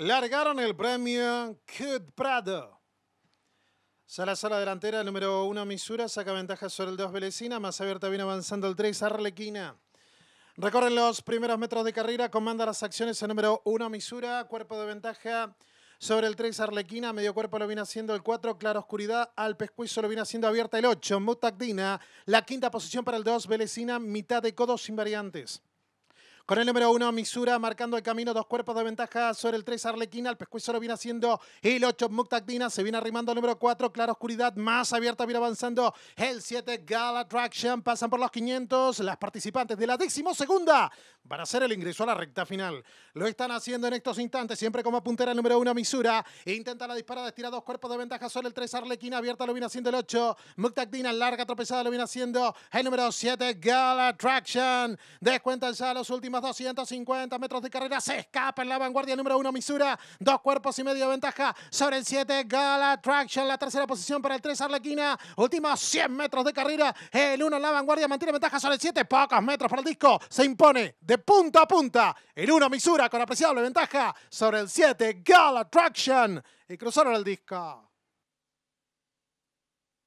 Largaron el premio Kud Prado. Salazar, la delantera, número uno Misura, saca ventaja sobre el 2 Velecina. Más abierta viene avanzando el 3 Arlequina. Recorren los primeros metros de carrera, comanda las acciones el número uno Misura, cuerpo de ventaja sobre el 3 Arlequina, medio cuerpo lo viene haciendo el 4, Clara Oscuridad, al pescuezo lo viene haciendo abierta el 8, Mutagdina, la quinta posición para el 2 Velecina, mitad de codos invariantes. Con el número uno, Misura marcando el camino, dos cuerpos de ventaja sobre el 3, Arlequina. El pescuezo lo viene haciendo el 8, Muktakdina. Se viene arrimando el número 4, Clara Oscuridad. Más abierta, viene avanzando el 7, Gal Attraction. Pasan por los 500. Las participantes de la décimo segunda van a hacer el ingreso a la recta final. Lo están haciendo en estos instantes, siempre como puntera el número 1, Misura. E intenta la disparada, estira dos cuerpos de ventaja sobre el 3, Arlequina. Abierta lo viene haciendo el 8, Muktakdina. Larga tropezada lo viene haciendo el número 7, Gal Attraction. Descuentan ya los últimos 250 metros de carrera. Se escapa en la vanguardia número uno, Misura. Dos cuerpos y medio de ventaja sobre el 7, Gala Traction. La tercera posición para el 3, Arlequina. Últimos 100 metros de carrera. El 1 en la vanguardia mantiene ventaja sobre el 7. Pocos metros para el disco. Se impone de punta a punta. El 1, Misura, con apreciable ventaja sobre el 7, Gala Traction. Y cruzaron el disco.